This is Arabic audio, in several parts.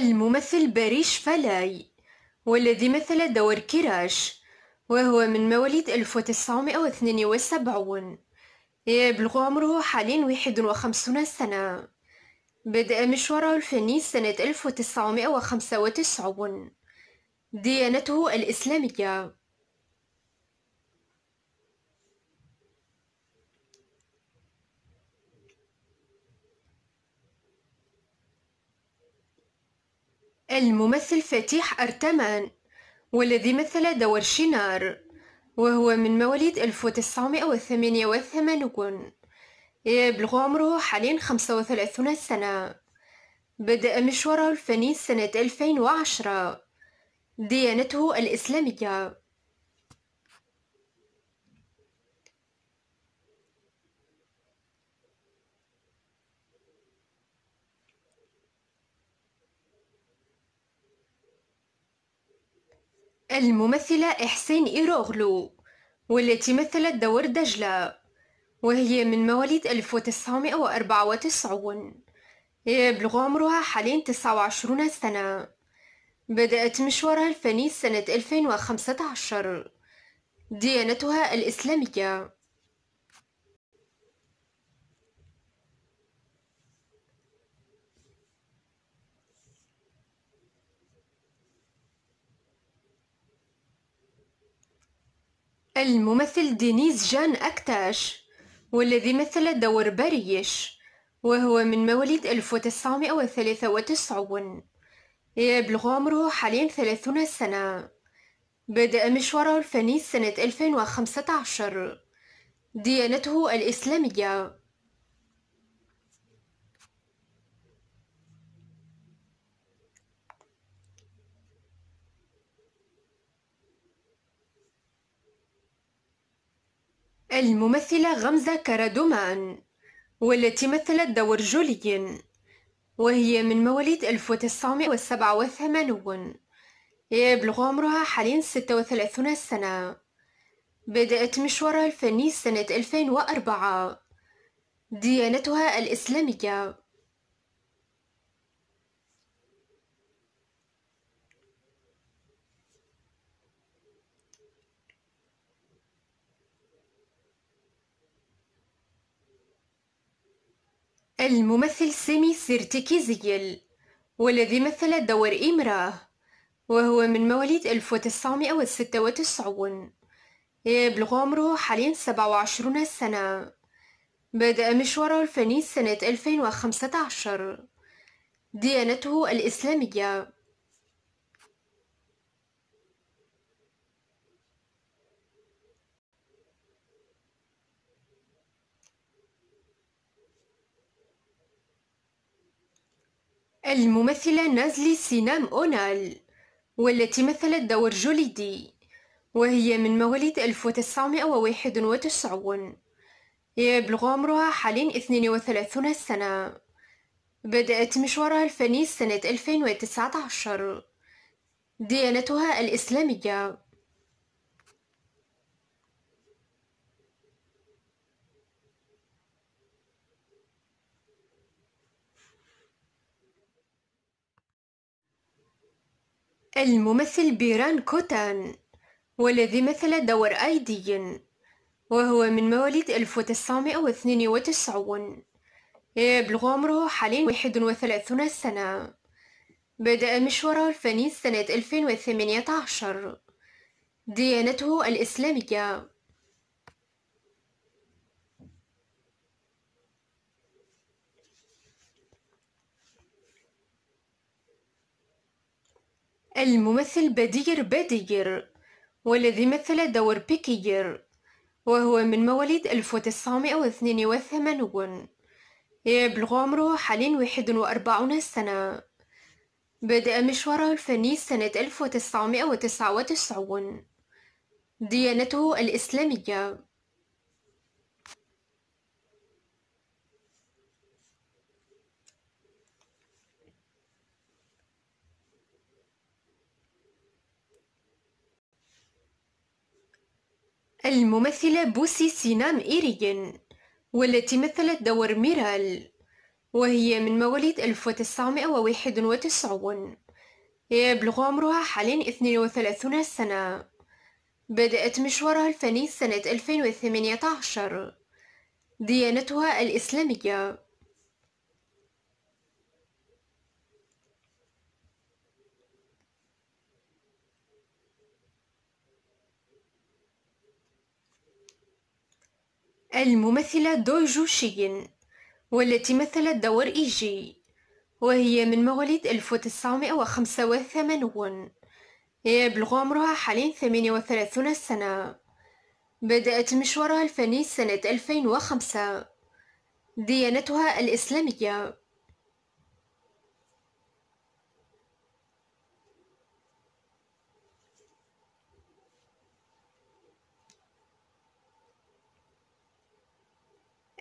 الممثل باريش فالاي والذي مثل دور كراش وهو من مواليد 1972 يبلغ عمره حاليا 51 سنة بدأ مشواره الفني سنة 1995 ديانته الإسلامية الممثل فتيح أرتمان والذي مثل دور شينار وهو من مواليد 1988 يبلغ عمره حاليا 35 سنة بدأ مشواره الفني سنة 2010 ديانته الإسلامية الممثلة إحسان إيروغلو والتي مثلت دور دجلة وهي من مواليد 1994 يبلغ عمرها حاليا 29 سنة بدأت مشوارها الفني سنة 2015 ديانتها الإسلامية الممثل دينيس جان أكتاش والذي مثل دور باريش وهو من مواليد 1993 يبلغ عمره حاليا 30 سنة بدأ مشواره الفني سنة 2015 ديانته الإسلامية الممثلة غمزة كارادومان والتي مثلت دور جوليين وهي من مواليد 1987 يبلغ عمرها حاليا 36 سنة بدأت مشوارها الفني سنة 2004 ديانتها الإسلامية الممثل سامي سيرتيكيزيل زيل والذي مثل دور امرأة وهو من مواليد 1996 يبلغ عمره حاليا 27 سنة بدأ مشواره الفني سنة 2015 ديانته الإسلامية الممثلة نازلي سينام أونال والتي مثلت دور جوليدي وهي من مواليد 1991 يبلغ عمرها حاليا 32 سنة بدأت مشوارها الفني سنة 2019 ديانتها الإسلامية الممثل بيران كوتان والذي مثل دور أيدي وهو من مواليد 1992 يبلغ عمره حاليا 31 سنة بدأ مشواره الفني سنة 2018 ديانته الإسلامية الممثل بدير بدير والذي مثل دور بيكير وهو من مواليد 1982 يبلغ عمره حاليا 41 سنة بدأ مشواره الفني سنة 1999 ديانته الإسلامية الممثلة بوسي سينام إيريجن والتي مثلت دور ميرال وهي من مواليد 1991 يبلغ عمرها حاليا 32 سنة بدأت مشوارها الفني سنة 2018 ديانتها الإسلامية الممثلة دو جوشين والتي مثلت دور إيجي وهي من مواليد 1985 يبلغ عمرها حاليا 38 سنة بدأت مشوارها الفني سنة 2005 ديانتها الإسلامية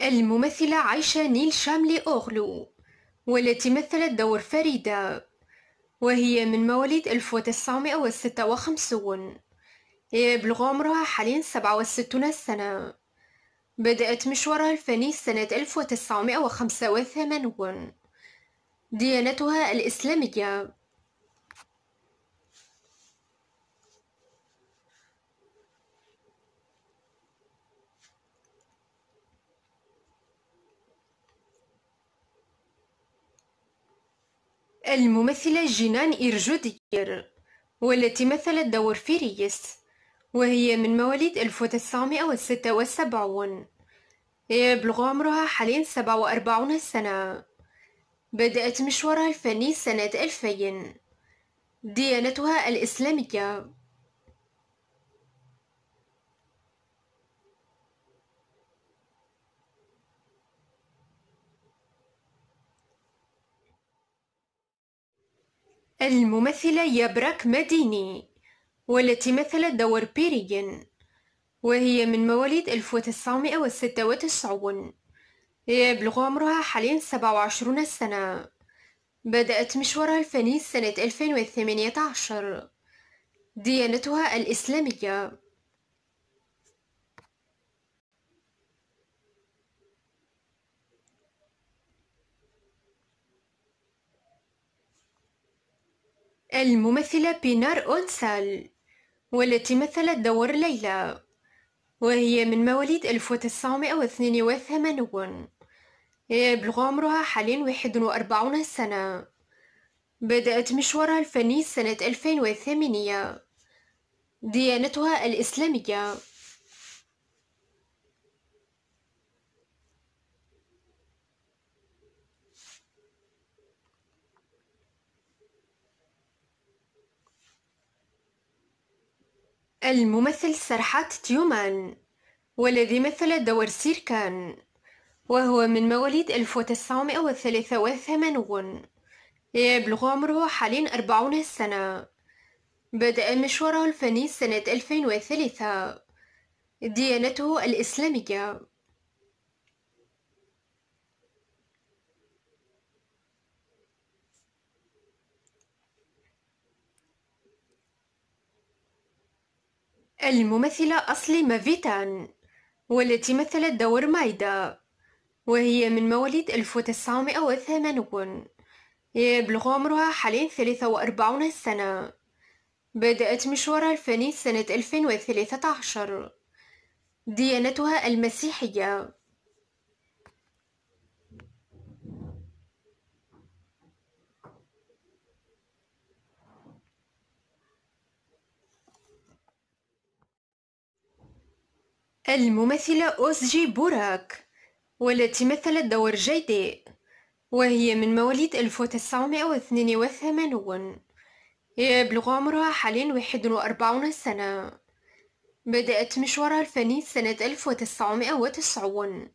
الممثلة عايشة نيل شاملي أوغلو والتي مثلت دور فريدة وهي من مواليد 1956 يبلغ عمرها حاليا 67 سنة بدأت مشوارها الفني سنة 1985 ديانتها الإسلامية الممثلة جنان إرجودير والتي مثلت دور فيريس وهي من مواليد 1976 يبلغ عمرها حاليا 47 سنة بدأت مشوارها الفني سنة 2000 ديانتها الإسلامية الممثلة يبرك مديني والتي مثلت دور بيريجن وهي من مواليد 1996 يبلغ عمرها حاليا 27 سنة بدأت مشوارها الفني سنة 2018 ديانتها الإسلامية الممثلة بينار أونسال والتي مثلت دور ليلى وهي من مواليد 1982 يبلغ آه، عمرها حاليا 41 سنة بدأت مشوارها الفني سنة 2008 ديانتها الإسلامية الممثل سرحات تيومان والذي مثل دور سيركان وهو من مواليد 1983 يبلغ عمره حاليا 40 سنة بدأ مشواره الفني سنة 2003 ديانته الإسلامية الممثلة أصلي مافيتان والتي مثلت دور مايدا وهي من مواليد 1980 يبلغ عمرها حاليا 43 سنة بدأت مشوارها الفني سنة 2013 ديانتها المسيحية الممثلة أوسجي بوراك والتي مثلت دور جيدي وهي من مواليد 1982 يبلغ عمرها حاليا 41 سنة بدأت مشوارها الفني سنة 1990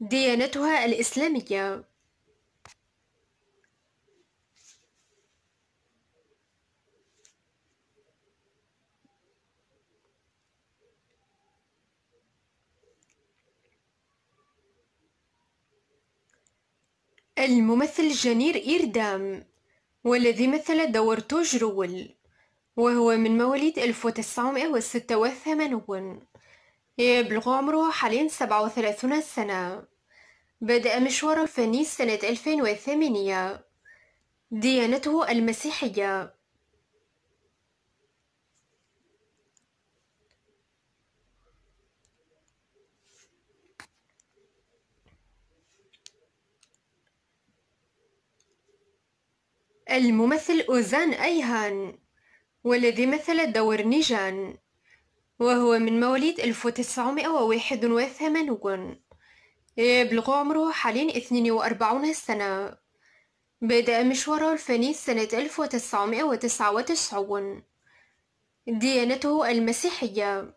ديانتها الإسلامية الممثل جنير إيردام والذي مثل دور توج رول وهو من مواليد 1986 يبلغ عمره حاليا 37 سنة بدأ مشواره الفني سنة 2008 ديانته المسيحية الممثل أوزان أيهان والذي مثل دور نيجان وهو من مواليد 1981 يبلغ عمره حاليا 42 سنة بدأ مشواره الفني سنة 1999 ديانته المسيحية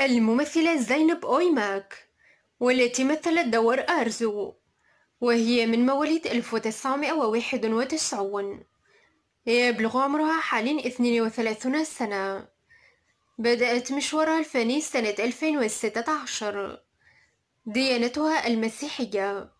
الممثلة زينب أويماك والتي مثلت دور أرزو وهي من مواليد 1991 يبلغ عمرها حاليا 32 سنة بدأت مشوارها الفني سنة 2016 ديانتها المسيحية